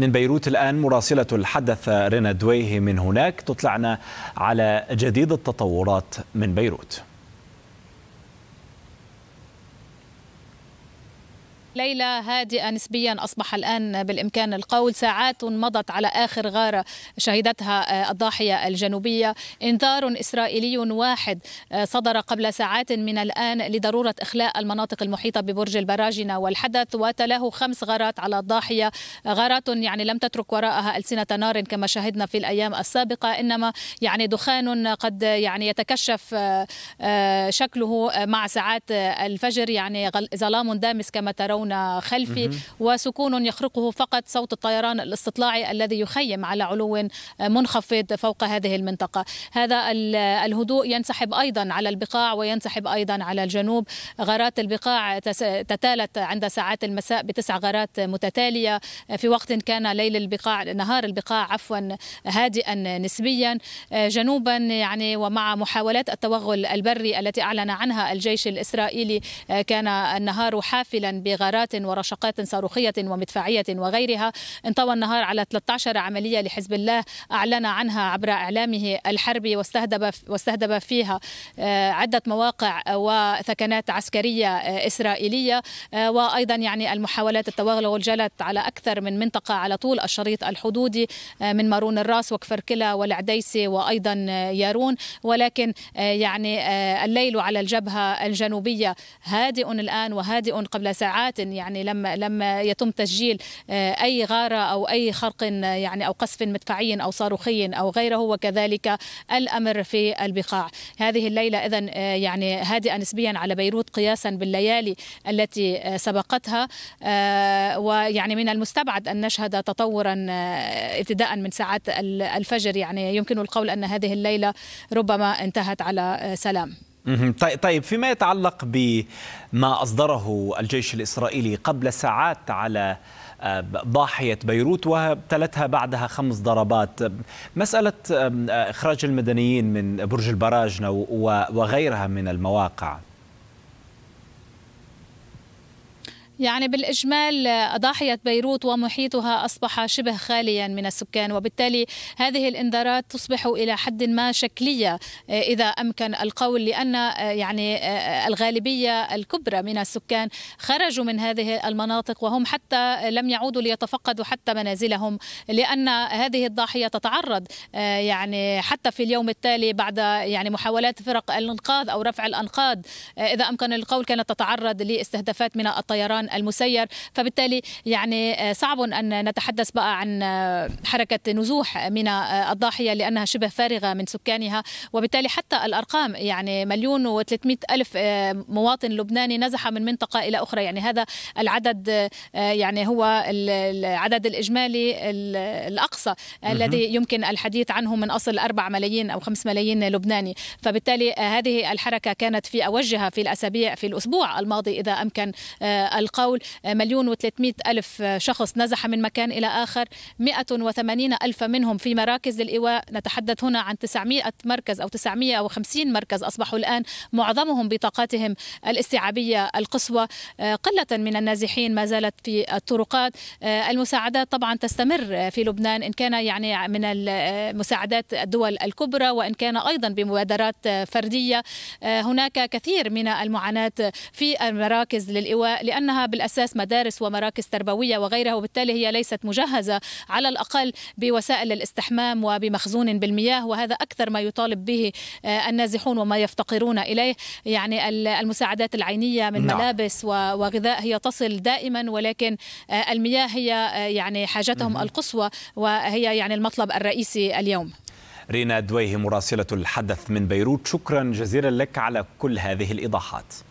من بيروت الآن مراسلة الحدث رنا دويه من هناك تطلعنا على جديد التطورات من بيروت ليلة هادئة نسبيا أصبح الآن بالإمكان القول ساعات مضت على آخر غارة شهدتها الضاحية الجنوبية إنذار إسرائيلي واحد صدر قبل ساعات من الآن لضرورة إخلاء المناطق المحيطة ببرج البراجنة والحدث وتلاه خمس غارات على الضاحية غارات يعني لم تترك وراءها ألسنة نار كما شاهدنا في الأيام السابقة إنما يعني دخان قد يعني يتكشف آه، آه، شكله مع ساعات الفجر يعني ظلام دامس كما ترون دون خلفي وسكون يخرقه فقط صوت الطيران الاستطلاعي الذي يخيم على علو منخفض فوق هذه المنطقة هذا الهدوء ينسحب أيضا على البقاع وينسحب أيضا على الجنوب غارات البقاع تتالت عند ساعات المساء بتسع غارات متتالية في وقت كان ليل البقاع نهار البقاع عفوا هادئا نسبيا جنوبا يعني ومع محاولات التوغل البري التي أعلن عنها الجيش الإسرائيلي كان النهار حافلا بغارات غارات ورشقات صاروخية ومدفعية وغيرها انطوى النهار على 13 عملية لحزب الله أعلن عنها عبر إعلامه الحربي واستهدف واستهدف فيها آه، عدة مواقع وثكنات عسكرية آه، إسرائيلية آه، وأيضا يعني المحاولات التوغل جلت على أكثر من منطقة على طول الشريط الحدودي من مارون الراس وكفركلة والعديسي وأيضا يارون ولكن يعني الليل على الجبهة الجنوبية هادئ الآن وهادئ قبل ساعات يعني لما لما يتم تسجيل آه، اي غاره او اي خرق يعني او قصف مدفعي او صاروخي او غيره وكذلك الامر في البقاع هذه الليله اذا آه، يعني هادئه نسبيا على بيروت قياسا بالليالي التي آه، سبقتها ويعني من المستبعد ان نشهد تطورا ابتداء من ساعات الفجر يعني يمكن القول ان هذه الليله ربما انتهت على سلام طيب-, طيب فيما يتعلق بما اصدره الجيش الاسرائيلي قبل ساعات على آه، ضاحيه بيروت وابتلتها بعدها خمس ضربات مساله آه، اخراج المدنيين من برج البراجنه وغيرها من المواقع يعني بالإجمال ضاحية بيروت ومحيطها أصبح شبه خاليا من السكان وبالتالي هذه الإنذارات تصبح إلى حد ما شكلية آه، إذا أمكن القول لأن آه، يعني آه، الغالبية الكبرى من السكان خرجوا من هذه المناطق وهم حتى لم يعودوا ليتفقدوا حتى منازلهم لأن هذه الضاحية تتعرض يعني حتى في اليوم التالي بعد يعني محاولات فرق الإنقاذ أو رفع الانقاذ إذا أمكن القول كانت تتعرض لاستهدافات من الطيران المسير فبالتالي يعني آه، صعب أن نتحدث بقى عن آه، حركة نزوح من آه، الضاحية لأنها شبه فارغة من سكانها وبالتالي حتى الأرقام يعني مليون و300 ألف مواطن لبناني نزح من منطقة إلى أخرى يعني هذا العدد يعني هو العدد الإجمالي الأقصى الذي يمكن الحديث عنه من أصل 4 ملايين أو 5 ملايين لبناني فبالتالي هذه الحركة كانت في أوجها في الأسابيع في الأسبوع الماضي إذا أمكن القول القول آه، مليون و300 ألف آه، شخص نزح من مكان إلى آخر 180 ألف منهم في مراكز للإيواء نتحدث هنا عن 900 مركز أو 950 مركز أصبحوا الآن معظمهم بطاقاتهم الاستيعابية القصوى آه، قلة من النازحين ما زالت في الطرقات المساعدات طبعا تستمر في لبنان إن كان يعني من المساعدات الدول الكبرى وإن كان أيضا بمبادرات فردية هناك كثير من المعاناة في المراكز للإيواء لأنها بالأساس مدارس ومراكز تربوية وغيرها وبالتالي هي ليست مجهزة على الأقل بوسائل الاستحمام وبمخزون بالمياه وهذا أكثر ما يطالب به آه، النازحون وما يفتقرون إليه يعني المساعدات العينية من نعم. ملابس وغذاء هي تصل دائما ولكن آه، المياه هي آه، يعني حاجتهم القصوى وهي يعني المطلب الرئيسي اليوم رينا دويه مراسلة الحدث من بيروت شكرا جزيلا لك على كل هذه الإيضاحات